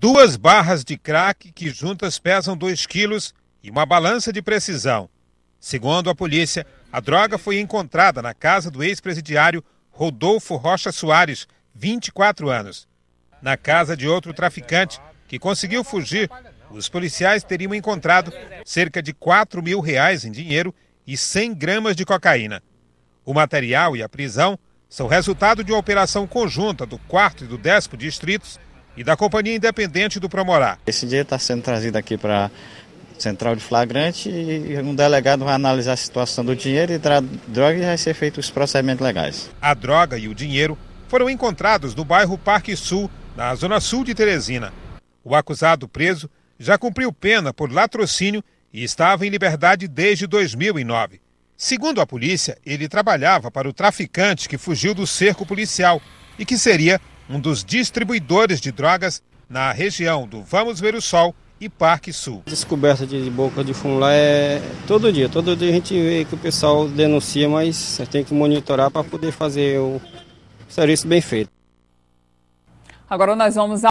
duas barras de crack que juntas pesam 2 quilos e uma balança de precisão. Segundo a polícia, a droga foi encontrada na casa do ex-presidiário Rodolfo Rocha Soares, 24 anos. Na casa de outro traficante que conseguiu fugir, os policiais teriam encontrado cerca de 4 mil reais em dinheiro e 100 gramas de cocaína. O material e a prisão são resultado de uma operação conjunta do 4 e do 10 distritos e da Companhia Independente do Promorá. Esse dinheiro está sendo trazido aqui para central de flagrante e um delegado vai analisar a situação do dinheiro e da droga e vai ser feito os procedimentos legais. A droga e o dinheiro foram encontrados no bairro Parque Sul, na zona sul de Teresina. O acusado preso já cumpriu pena por latrocínio e estava em liberdade desde 2009. Segundo a polícia, ele trabalhava para o traficante que fugiu do cerco policial e que seria um dos distribuidores de drogas na região do Vamos Ver o Sol e Parque Sul. Descoberta de boca de fumo lá é todo dia. Todo dia a gente vê que o pessoal denuncia, mas tem que monitorar para poder fazer o serviço bem feito. Agora nós vamos a